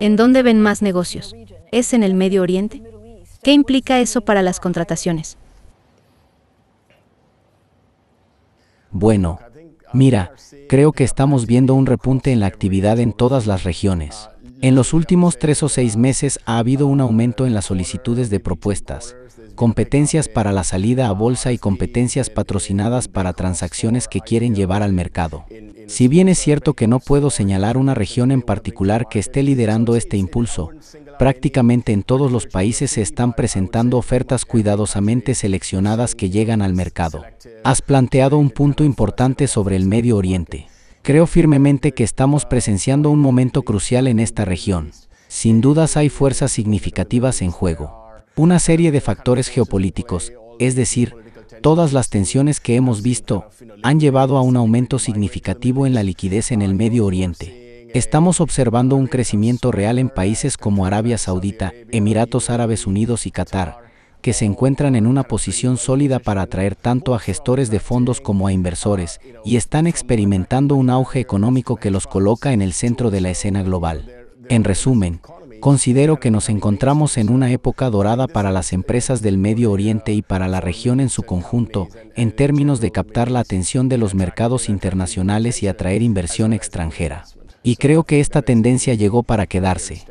¿En dónde ven más negocios? ¿Es en el Medio Oriente? ¿Qué implica eso para las contrataciones? Bueno, mira, creo que estamos viendo un repunte en la actividad en todas las regiones. En los últimos tres o seis meses ha habido un aumento en las solicitudes de propuestas, competencias para la salida a bolsa y competencias patrocinadas para transacciones que quieren llevar al mercado. Si bien es cierto que no puedo señalar una región en particular que esté liderando este impulso, prácticamente en todos los países se están presentando ofertas cuidadosamente seleccionadas que llegan al mercado. Has planteado un punto importante sobre el Medio Oriente. Creo firmemente que estamos presenciando un momento crucial en esta región. Sin dudas hay fuerzas significativas en juego. Una serie de factores geopolíticos, es decir, Todas las tensiones que hemos visto han llevado a un aumento significativo en la liquidez en el Medio Oriente. Estamos observando un crecimiento real en países como Arabia Saudita, Emiratos Árabes Unidos y Qatar, que se encuentran en una posición sólida para atraer tanto a gestores de fondos como a inversores, y están experimentando un auge económico que los coloca en el centro de la escena global. En resumen, Considero que nos encontramos en una época dorada para las empresas del Medio Oriente y para la región en su conjunto, en términos de captar la atención de los mercados internacionales y atraer inversión extranjera. Y creo que esta tendencia llegó para quedarse.